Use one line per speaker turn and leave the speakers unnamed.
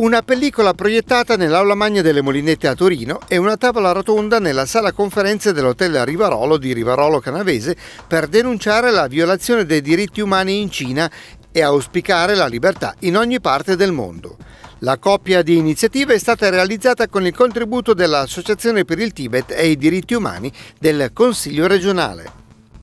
una pellicola proiettata nell'aula magna delle Molinette a Torino e una tavola rotonda nella sala conferenze dell'hotel Rivarolo di Rivarolo Canavese per denunciare la violazione dei diritti umani in Cina e auspicare la libertà in ogni parte del mondo. La coppia di iniziative è stata realizzata con il contributo dell'Associazione per il Tibet e i diritti umani del Consiglio regionale.